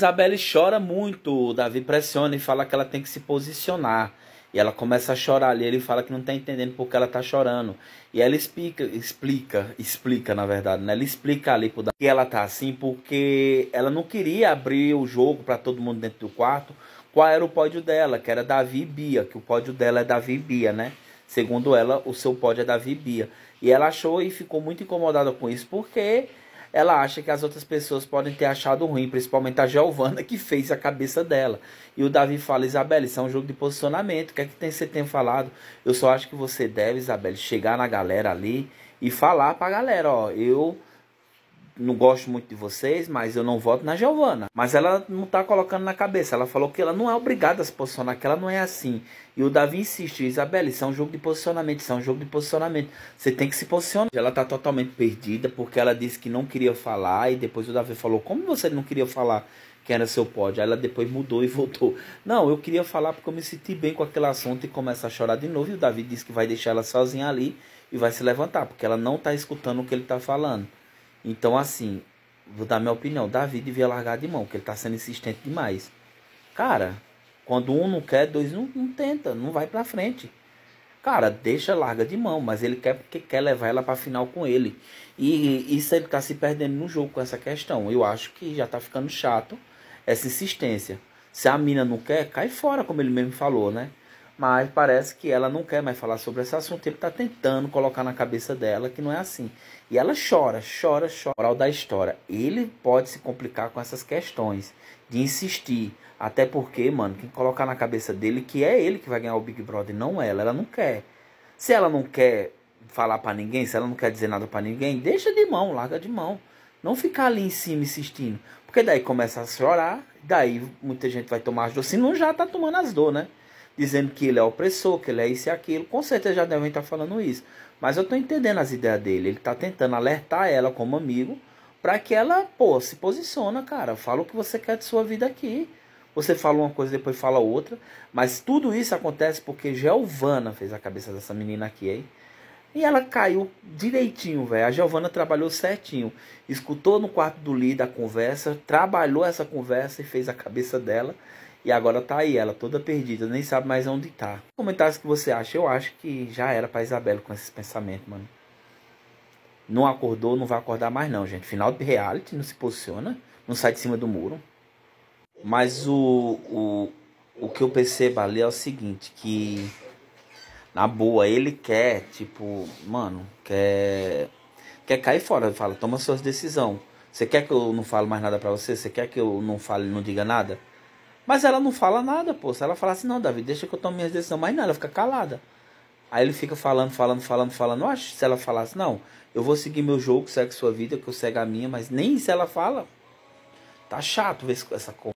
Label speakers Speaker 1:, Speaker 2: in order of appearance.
Speaker 1: Isabelle chora muito, Davi pressiona e fala que ela tem que se posicionar. E ela começa a chorar ali, ele fala que não está entendendo porque ela está chorando. E ela explica, explica, explica na verdade, né? Ela explica ali pro Davi que ela tá assim porque ela não queria abrir o jogo para todo mundo dentro do quarto. Qual era o pódio dela? Que era Davi e Bia, que o pódio dela é Davi e Bia, né? Segundo ela, o seu pódio é Davi e Bia. E ela achou e ficou muito incomodada com isso porque ela acha que as outras pessoas podem ter achado ruim, principalmente a Giovana que fez a cabeça dela. E o Davi fala, Isabelle, isso é um jogo de posicionamento. O que é que tem, você tem falado? Eu só acho que você deve, Isabelle, chegar na galera ali e falar pra galera, ó, eu não gosto muito de vocês, mas eu não voto na Giovana. Mas ela não tá colocando na cabeça. Ela falou que ela não é obrigada a se posicionar, que ela não é assim. E o Davi insiste, Isabela, isso é um jogo de posicionamento, isso é um jogo de posicionamento. Você tem que se posicionar. Ela tá totalmente perdida porque ela disse que não queria falar e depois o Davi falou: "Como você não queria falar?" que era seu pódio. Aí ela depois mudou e voltou. Não, eu queria falar porque eu me senti bem com aquele assunto e começa a chorar de novo. E o Davi disse que vai deixar ela sozinha ali e vai se levantar, porque ela não está escutando o que ele está falando. Então, assim, vou dar minha opinião. Davi devia largar de mão, porque ele tá sendo insistente demais. Cara, quando um não quer, dois não, não tenta, não vai pra frente. Cara, deixa larga de mão, mas ele quer porque quer levar ela pra final com ele. E isso ele tá se perdendo no jogo com essa questão. Eu acho que já tá ficando chato essa insistência. Se a mina não quer, cai fora, como ele mesmo falou, né? mas parece que ela não quer mais falar sobre esse assunto. Ele está tentando colocar na cabeça dela que não é assim. E ela chora, chora, chora. Moral da história. Ele pode se complicar com essas questões de insistir. Até porque, mano, quem colocar na cabeça dele que é ele que vai ganhar o Big Brother, não ela. Ela não quer. Se ela não quer falar para ninguém, se ela não quer dizer nada para ninguém, deixa de mão, larga de mão. Não ficar ali em cima insistindo. Porque daí começa a chorar, daí muita gente vai tomar as dores. Se não já tá tomando as dores, né? dizendo que ele é opressor, que ele é isso e aquilo. Com certeza já devem estar falando isso. Mas eu estou entendendo as ideias dele. Ele está tentando alertar ela como amigo para que ela, pô, se posiciona, cara. Fala o que você quer de sua vida aqui. Você fala uma coisa, depois fala outra. Mas tudo isso acontece porque Giovana fez a cabeça dessa menina aqui, hein? E ela caiu direitinho, velho. A Giovana trabalhou certinho. Escutou no quarto do líder a conversa, trabalhou essa conversa e fez a cabeça dela. E agora tá aí, ela toda perdida, nem sabe mais onde tá. Comentários que você acha? Eu acho que já era pra Isabela com esses pensamentos, mano. Não acordou, não vai acordar mais não, gente. Final de reality, não se posiciona, não sai de cima do muro. Mas o, o, o que eu percebo ali é o seguinte, que na boa, ele quer, tipo, mano, quer quer cair fora, fala, toma suas decisões. Você quer que eu não fale mais nada para você? Você quer que eu não fale, não diga nada? Mas ela não fala nada, pô. Se ela falar assim, não, Davi, deixa que eu tome minhas decisões. Mas não, ela fica calada. Aí ele fica falando, falando, falando, falando. Acho se ela falasse, não, eu vou seguir meu jogo, segue sua vida, que eu segue a minha, mas nem se ela fala. Tá chato ver essa conversa.